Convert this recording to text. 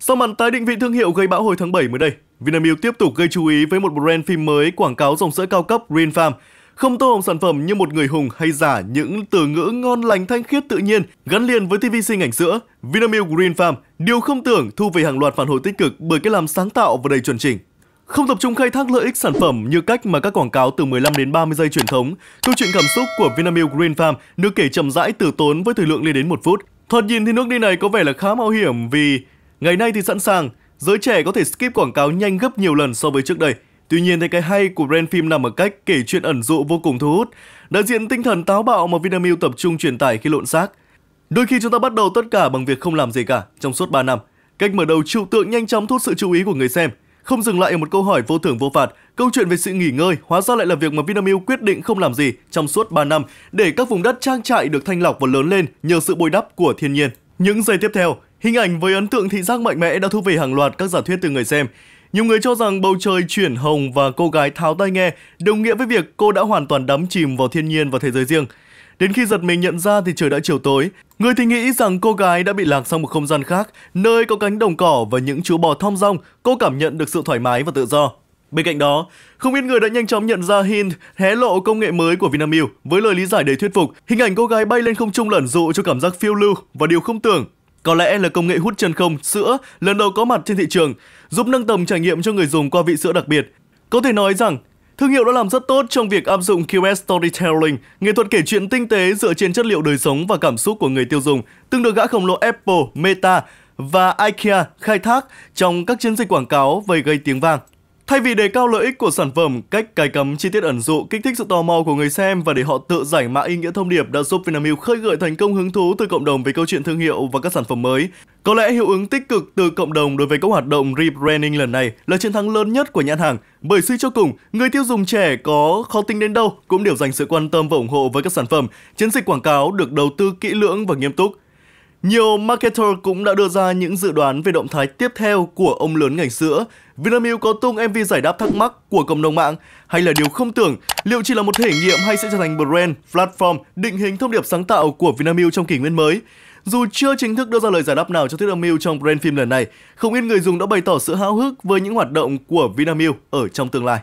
Sau màn tái định vị thương hiệu gây bão hồi tháng 7 mới đây, Vinamilk tiếp tục gây chú ý với một brand phim mới quảng cáo dòng sữa cao cấp green farm không tô hồng sản phẩm như một người hùng hay giả những từ ngữ ngon lành thanh khiết tự nhiên gắn liền với TVC ngành sữa, Vinamilk Green Farm, điều không tưởng thu về hàng loạt phản hồi tích cực bởi cách làm sáng tạo và đầy chuẩn chỉnh. Không tập trung khai thác lợi ích sản phẩm như cách mà các quảng cáo từ 15 đến 30 giây truyền thống, câu chuyện cảm xúc của Vinamilk Green Farm được kể chậm rãi từ tốn với thời lượng lên đến một phút. Thoạt nhìn thì nước đi này có vẻ là khá mạo hiểm vì Ngày nay thì sẵn sàng, giới trẻ có thể skip quảng cáo nhanh gấp nhiều lần so với trước đây. Tuy nhiên thì cái hay của brand phim nằm ở cách kể chuyện ẩn dụ vô cùng thu hút, đại diện tinh thần táo bạo mà Vinamilk tập trung truyền tải khi lộn xác. Đôi khi chúng ta bắt đầu tất cả bằng việc không làm gì cả trong suốt 3 năm. Cách mở đầu trụ tượng nhanh chóng thu hút sự chú ý của người xem. Không dừng lại ở một câu hỏi vô thưởng vô phạt, câu chuyện về sự nghỉ ngơi hóa ra lại là việc mà Vinamilk quyết định không làm gì trong suốt 3 năm để các vùng đất trang trại được thanh lọc và lớn lên nhờ sự bồi đắp của thiên nhiên. Những giây tiếp theo, Hình ảnh với ấn tượng thị giác mạnh mẽ đã thu về hàng loạt các giả thuyết từ người xem. Nhiều người cho rằng bầu trời chuyển hồng và cô gái tháo tai nghe đồng nghĩa với việc cô đã hoàn toàn đắm chìm vào thiên nhiên và thế giới riêng. Đến khi giật mình nhận ra thì trời đã chiều tối, người thì nghĩ rằng cô gái đã bị lạc sang một không gian khác, nơi có cánh đồng cỏ và những chú bò thong rong. cô cảm nhận được sự thoải mái và tự do. Bên cạnh đó, không ít người đã nhanh chóng nhận ra hint hé lộ công nghệ mới của Vinamilk với lời lý giải đầy thuyết phục. Hình ảnh cô gái bay lên không trung lẩn dụ cho cảm giác phiêu lưu và điều không tưởng có lẽ là công nghệ hút chân không sữa lần đầu có mặt trên thị trường, giúp nâng tầm trải nghiệm cho người dùng qua vị sữa đặc biệt. Có thể nói rằng, thương hiệu đã làm rất tốt trong việc áp dụng QS Storytelling, nghệ thuật kể chuyện tinh tế dựa trên chất liệu đời sống và cảm xúc của người tiêu dùng, từng được gã khổng lồ Apple, Meta và IKEA khai thác trong các chiến dịch quảng cáo về gây tiếng vang. Thay vì đề cao lợi ích của sản phẩm, cách cài cắm chi tiết ẩn dụ kích thích sự tò mò của người xem và để họ tự giải mã ý nghĩa thông điệp đã giúp Vinamilk khơi gợi thành công hứng thú từ cộng đồng về câu chuyện thương hiệu và các sản phẩm mới. Có lẽ hiệu ứng tích cực từ cộng đồng đối với các hoạt động rebranding lần này là chiến thắng lớn nhất của nhãn hàng, bởi suy cho cùng, người tiêu dùng trẻ có khó tính đến đâu cũng đều dành sự quan tâm và ủng hộ với các sản phẩm. Chiến dịch quảng cáo được đầu tư kỹ lưỡng và nghiêm túc, nhiều marketer cũng đã đưa ra những dự đoán về động thái tiếp theo của ông lớn ngành sữa. Vinamilk có tung MV giải đáp thắc mắc của cộng đồng mạng hay là điều không tưởng liệu chỉ là một thể nghiệm hay sẽ trở thành brand, platform, định hình thông điệp sáng tạo của Vinamilk trong kỷ nguyên mới. Dù chưa chính thức đưa ra lời giải đáp nào cho thuyết âm mưu trong brand phim lần này, không ít người dùng đã bày tỏ sự háo hức với những hoạt động của Vinamilk ở trong tương lai.